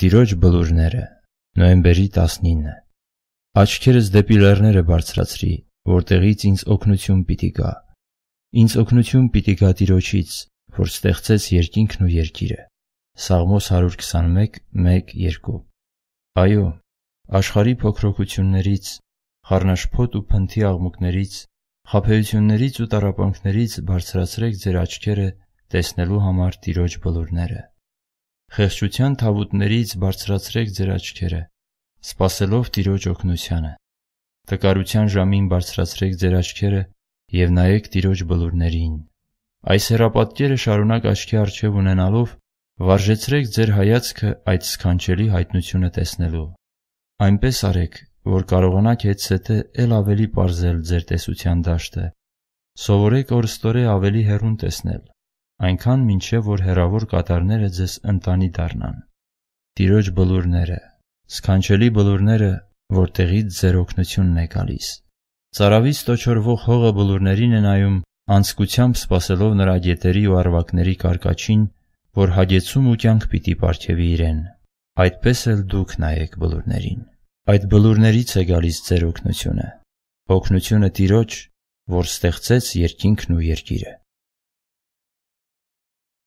Տիրոջ բլուրները, նոյեմբերի 19 Աչքերս դեպի լեռները բարձրացրի, որտեղից ինձ օգնություն պիտի գա։ Ինձ օգնություն պիտի գա Տիրոջից, որ ստեղծեց երկինքն ու երկիրը։ Սաղմոս 121:1-2 Այո, աշխարհի փոքրոգություններից, խառնաշփոթ ու փնթի աղմուկներից, խափեություններից ու տարապանքներից բարձրացրեք ձեր աչքերը տեսնելու համար Տիրոջ բլուրները։ Խեղճության թավուտներից բարձրացրեք ձեր աչքերը, սпасելով Տիրոջ օգնությանը։ Տկարության ժամին բարձրացրեք ձեր աչքերը եւ նայեք Տիրոջ բլուրներին։ Այս հերապատկերը շարունակ աչքի առջև ունենալով վարժեցրեք ձեր հայացքը այդ սքանչելի հայտնությունը տեսնելու։ Այնպես արեք, որ կարողանաք հետսեթը ել ավելի բարձել ձեր տեսության դաշտը։ Սովորեք օրստորե ավելի հեռուն տեսնել, այնքան մինչև որ հերավոր կատարները ձեզ ընտանի դառնան։ Տիրոջ բլուրները, սքանչելի բլուրները, որտեղից ձեր օգնությունն է գալիս։ Ծարավից տոչորվող հողը բլուրներին է նայում, անցկությամբ սпасելով նրա գետերի ու արվակների կարկաչին, որ հագեցում ու կյանք պիտի ապարքեվի իրեն։ Այդպես էլ դուք նայեք բլուրներին։ Այդ բլուրներից է գալիս ձեր օգնությունը։ Օգնությունը Տիրոջ, որ ստեղծեց երկինքն ու երկիրը։